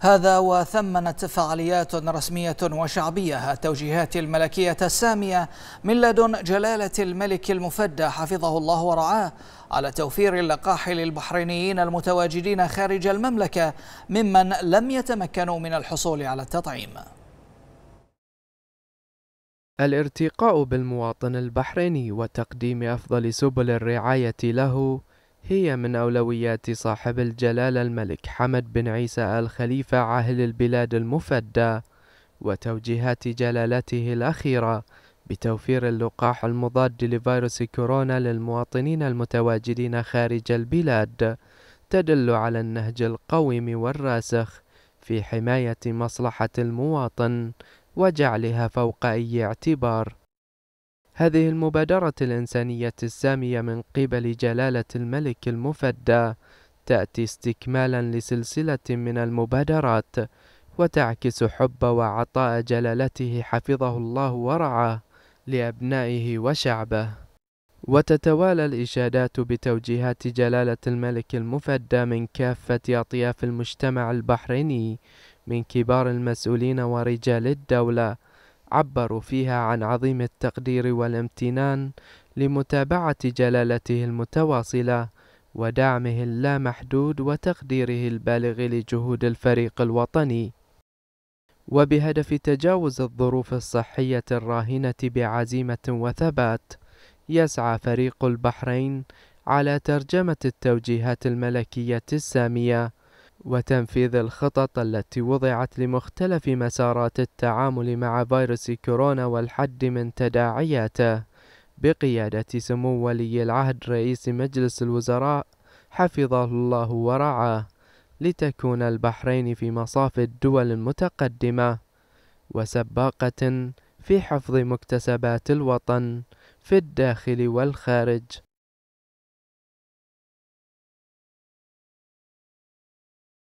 هذا وثمنت فعاليات رسمية وشعبية التوجيهات الملكية السامية من لدن جلالة الملك المفدى حفظه الله ورعاه على توفير اللقاح للبحرينيين المتواجدين خارج المملكة ممن لم يتمكنوا من الحصول على التطعيم الارتقاء بالمواطن البحريني وتقديم أفضل سبل الرعاية له هي من أولويات صاحب الجلالة الملك حمد بن عيسى آل خليفة عاهل البلاد المفدى وتوجيهات جلالته الأخيرة بتوفير اللقاح المضاد لفيروس كورونا للمواطنين المتواجدين خارج البلاد تدل على النهج القويم والراسخ في حماية مصلحة المواطن وجعلها فوق أي اعتبار هذه المبادرة الإنسانية السامية من قبل جلالة الملك المفدى تأتي استكمالا لسلسلة من المبادرات وتعكس حب وعطاء جلالته حفظه الله ورعاه لأبنائه وشعبه وتتوالى الإشادات بتوجيهات جلالة الملك المفدى من كافة أطياف المجتمع البحريني من كبار المسؤولين ورجال الدولة عبروا فيها عن عظيم التقدير والامتنان لمتابعة جلالته المتواصلة ودعمه اللامحدود وتقديره البالغ لجهود الفريق الوطني وبهدف تجاوز الظروف الصحية الراهنة بعزيمة وثبات يسعى فريق البحرين على ترجمة التوجيهات الملكية السامية وتنفيذ الخطط التي وضعت لمختلف مسارات التعامل مع فيروس كورونا والحد من تداعياته بقيادة سمو ولي العهد رئيس مجلس الوزراء حفظه الله ورعاه لتكون البحرين في مصاف الدول المتقدمة وسباقة في حفظ مكتسبات الوطن في الداخل والخارج